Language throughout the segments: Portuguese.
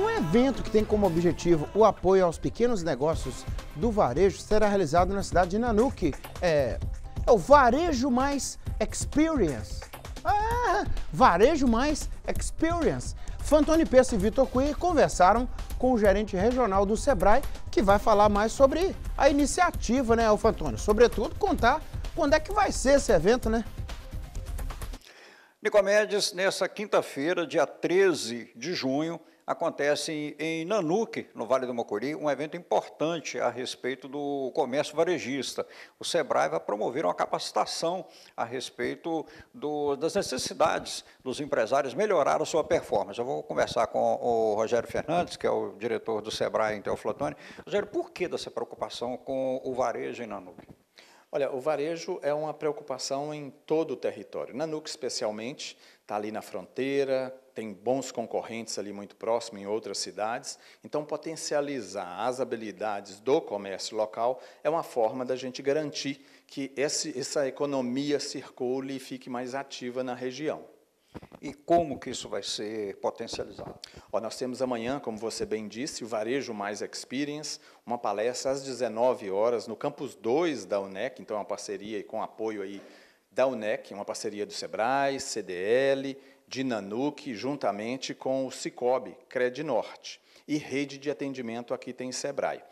Um evento que tem como objetivo o apoio aos pequenos negócios do varejo será realizado na cidade de Nanuque. É, é o Varejo Mais Experience. Ah, varejo Mais Experience. Fantoni Pesso e Vitor Cui conversaram com o gerente regional do Sebrae, que vai falar mais sobre a iniciativa, né, Fantoni? Sobretudo, contar quando é que vai ser esse evento, né? Nicomedes, nessa quinta-feira, dia 13 de junho, acontece em Nanuque, no Vale do Mocuri, um evento importante a respeito do comércio varejista. O SEBRAE vai promover uma capacitação a respeito do, das necessidades dos empresários melhorar a sua performance. Eu vou conversar com o Rogério Fernandes, que é o diretor do SEBRAE em Teoflotone. Rogério, por que dessa preocupação com o varejo em Nanuque? Olha, o varejo é uma preocupação em todo o território. Nanuc, especialmente, está ali na fronteira, tem bons concorrentes ali muito próximo em outras cidades. Então, potencializar as habilidades do comércio local é uma forma da gente garantir que esse, essa economia circule e fique mais ativa na região e como que isso vai ser potencializado? Ó, nós temos amanhã, como você bem disse, o Varejo Mais Experience, uma palestra às 19 horas no campus 2 da UNEC, então é uma parceria com apoio aí da UNEC, uma parceria do Sebrae, CDL, Dinanuc, juntamente com o Cicobi, Crednorte e rede de atendimento aqui tem Sebrae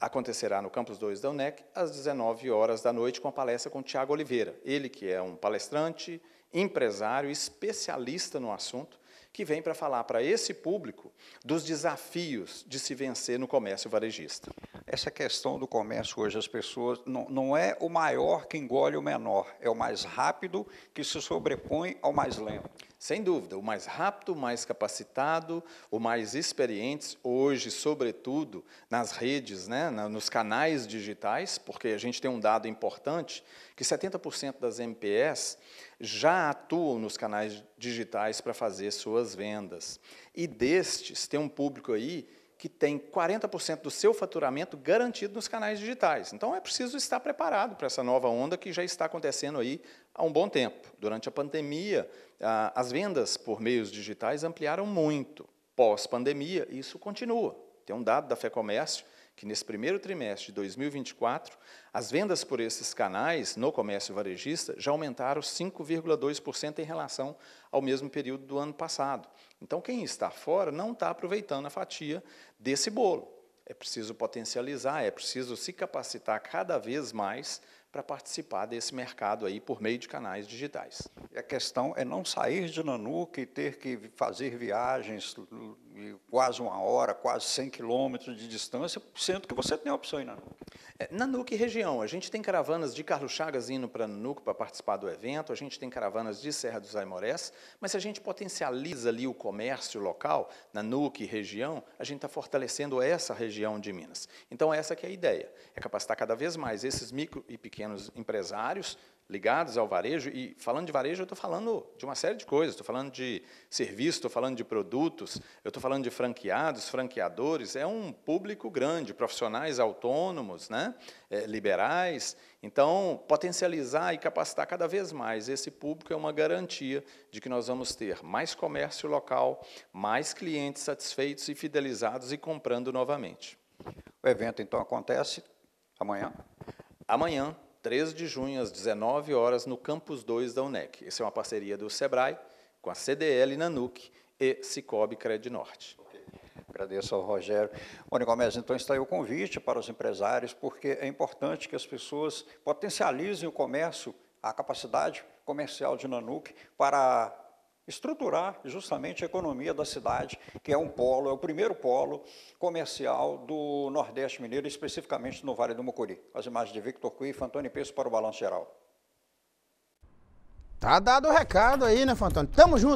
acontecerá no Campus 2 da UNEC, às 19 horas da noite, com a palestra com Tiago Oliveira. Ele que é um palestrante, empresário especialista no assunto, que vem para falar para esse público dos desafios de se vencer no comércio varejista. Essa questão do comércio hoje, as pessoas, não, não é o maior que engole o menor, é o mais rápido que se sobrepõe ao mais lento. Sem dúvida, o mais rápido, o mais capacitado, o mais experiente, hoje, sobretudo, nas redes, né, nos canais digitais, porque a gente tem um dado importante, que 70% das MPS já atuam nos canais digitais para fazer suas vendas. E destes, tem um público aí que tem 40% do seu faturamento garantido nos canais digitais. Então é preciso estar preparado para essa nova onda que já está acontecendo aí há um bom tempo. Durante a pandemia, as vendas por meios digitais ampliaram muito. Pós-pandemia, isso continua. Tem um dado da Fecomércio que nesse primeiro trimestre de 2024, as vendas por esses canais no comércio varejista já aumentaram 5,2% em relação ao mesmo período do ano passado. Então, quem está fora não está aproveitando a fatia desse bolo. É preciso potencializar, é preciso se capacitar cada vez mais para participar desse mercado aí por meio de canais digitais. E a questão é não sair de Nanuca e ter que fazer viagens de quase uma hora, quase 100 quilômetros de distância, sendo que você tem a opção em Nanuca. É, Nanuque região, a gente tem caravanas de Carlos Chagas indo para Nanuque para participar do evento, a gente tem caravanas de Serra dos Aimorés, mas se a gente potencializa ali o comércio local, Nanuque região, a gente está fortalecendo essa região de Minas. Então, essa que é a ideia, é capacitar cada vez mais esses micro e pequenos empresários ligados ao varejo, e falando de varejo, eu estou falando de uma série de coisas, estou falando de serviço, estou falando de produtos, eu estou falando de franqueados, franqueadores, é um público grande, profissionais autônomos, né, é, liberais. Então, potencializar e capacitar cada vez mais esse público é uma garantia de que nós vamos ter mais comércio local, mais clientes satisfeitos e fidelizados e comprando novamente. O evento, então, acontece amanhã? Amanhã, 3 de junho, às 19 horas, no Campus 2 da UNEC. Essa é uma parceria do SEBRAE com a CDL Nanuc e Cicobi Norte. Agradeço ao Rogério. Onde Gomes, então está aí o convite para os empresários, porque é importante que as pessoas potencializem o comércio, a capacidade comercial de Nanuc para estruturar justamente a economia da cidade, que é um polo, é o primeiro polo comercial do Nordeste Mineiro, especificamente no Vale do Mucuri. As imagens de Victor e Antônio Peço para o Balanço Geral. Tá dado o recado aí, né, Fantoni? Tamo junto.